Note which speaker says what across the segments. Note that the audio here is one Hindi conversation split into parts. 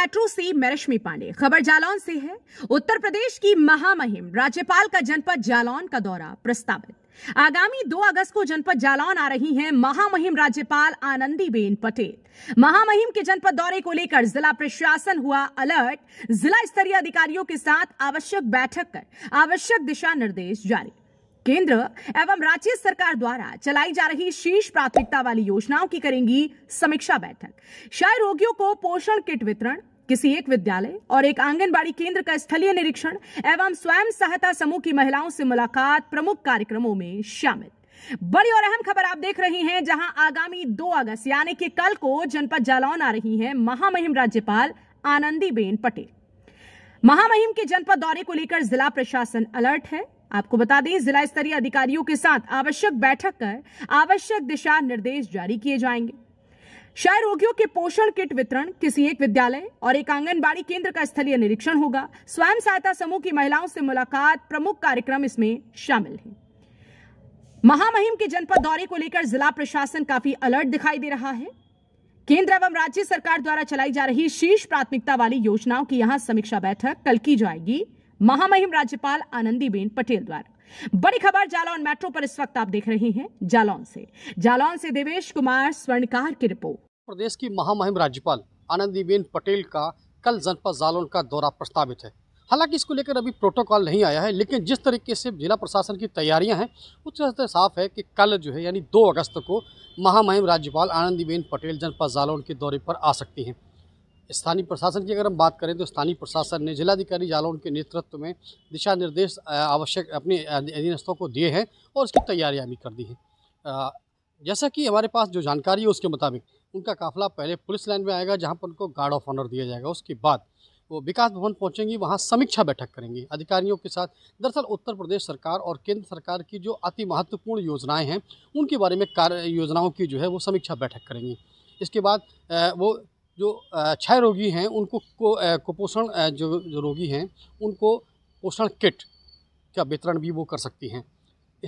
Speaker 1: मेट्रो से मैं पांडे खबर जालौन से है उत्तर प्रदेश की महामहिम राज्यपाल का जनपद जालौन का दौरा प्रस्तावित आगामी 2 अगस्त को जनपद जालौन आ रही हैं महामहिम राज्यपाल आनंदीबेन पटेल महामहिम के जनपद दौरे को लेकर जिला प्रशासन हुआ अलर्ट जिला स्तरीय अधिकारियों के साथ आवश्यक बैठक कर आवश्यक दिशा निर्देश जारी केंद्र एवं राज्य सरकार द्वारा चलाई जा रही शीर्ष प्राथमिकता वाली योजनाओं की करेंगी समीक्षा बैठक शायद रोगियों को पोषण किट वितरण किसी एक विद्यालय और एक आंगनबाड़ी केंद्र का स्थलीय निरीक्षण एवं स्वयं सहायता समूह की महिलाओं से मुलाकात प्रमुख कार्यक्रमों में शामिल बड़ी और अहम खबर आप देख रहे हैं जहां आगामी 2 अगस्त यानी कि कल को जनपद जालौन आ रही हैं महामहिम राज्यपाल आनंदीबेन पटेल महामहिम के जनपद दौरे को लेकर जिला प्रशासन अलर्ट है आपको बता दें जिला स्तरीय अधिकारियों के साथ आवश्यक बैठक कर आवश्यक दिशा निर्देश जारी किए जाएंगे क्षय रोगियों के पोषण किट वितरण किसी एक विद्यालय और एक आंगनबाड़ी केंद्र का स्थलीय निरीक्षण होगा स्वयं सहायता समूह की महिलाओं से मुलाकात प्रमुख कार्यक्रम इसमें शामिल है महामहिम के जनपद दौरे को लेकर जिला प्रशासन काफी अलर्ट दिखाई दे रहा है केंद्र एवं राज्य सरकार द्वारा चलाई जा रही शीर्ष प्राथमिकता वाली योजनाओं की यहां समीक्षा बैठक कल की जाएगी महामहिम राज्यपाल आनंदीबेन पटेल द्वारा बड़ी खबर जालौन मेट्रो पर इस वक्त आप देख रहे हैं जालौन से जालौन से
Speaker 2: देवेश कुमार स्वर्णकार की रिपोर्ट प्रदेश की महामहिम राज्यपाल आनंदीबेन पटेल का कल जनपद जालौन का दौरा प्रस्तावित है हालांकि इसको लेकर अभी प्रोटोकॉल नहीं आया है लेकिन जिस तरीके से जिला प्रशासन की तैयारियां हैं उस तरह से साफ है कि कल जो है यानी 2 अगस्त को महामहिम राज्यपाल आनंदीबेन पटेल जनपद जालौन के दौरे पर आ सकती हैं स्थानीय प्रशासन की अगर हम बात करें तो स्थानीय प्रशासन ने जिलाधिकारी जालौन के नेतृत्व में दिशा निर्देश आवश्यक अपने अधीनस्थों को दिए हैं और उसकी तैयारियाँ भी कर दी हैं जैसा कि हमारे पास जो जानकारी है उसके मुताबिक उनका काफिला पहले पुलिस लाइन में आएगा जहाँ पर उनको गार्ड ऑफ ऑनर दिया जाएगा उसके बाद वो विकास भवन पहुंचेंगी वहां समीक्षा बैठक करेंगी अधिकारियों के साथ दरअसल उत्तर प्रदेश सरकार और केंद्र सरकार की जो अति महत्वपूर्ण योजनाएं हैं उनके बारे में कार्य योजनाओं की जो है वो समीक्षा बैठक करेंगी इसके बाद वो जो क्षय रोगी हैं उनको कुपोषण जो जो रोगी हैं उनको पोषण किट का वितरण भी वो कर सकती हैं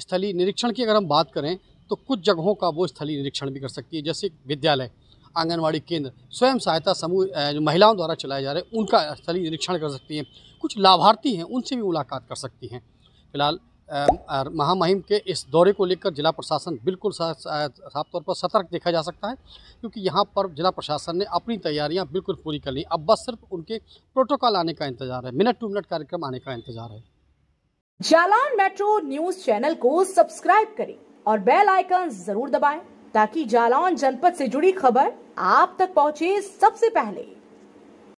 Speaker 2: स्थलीय निरीक्षण की अगर हम बात करें तो कुछ जगहों का वो स्थलीय निरीक्षण भी कर सकती है जैसे विद्यालय आंगनवाड़ी केंद्र स्वयं सहायता समूह जो महिलाओं द्वारा चलाए जा रहे हैं उनका स्थलीय निरीक्षण कर सकती हैं कुछ लाभार्थी हैं उनसे भी मुलाकात कर सकती हैं फिलहाल महामहिम के इस दौरे को लेकर जिला प्रशासन बिल्कुल साफ तौर पर सतर्क देखा जा सकता है क्योंकि यहाँ पर जिला प्रशासन ने अपनी तैयारियाँ बिल्कुल पूरी कर ली अब बस सिर्फ उनके प्रोटोकॉल आने का इंतजार है मिनट टू मिनट कार्यक्रम आने का इंतजार है
Speaker 1: जालान मेट्रो न्यूज चैनल को सब्सक्राइब करें और बेल आइकन जरूर दबाएं ताकि जालौन जनपद से जुड़ी खबर आप तक पहुंचे सबसे पहले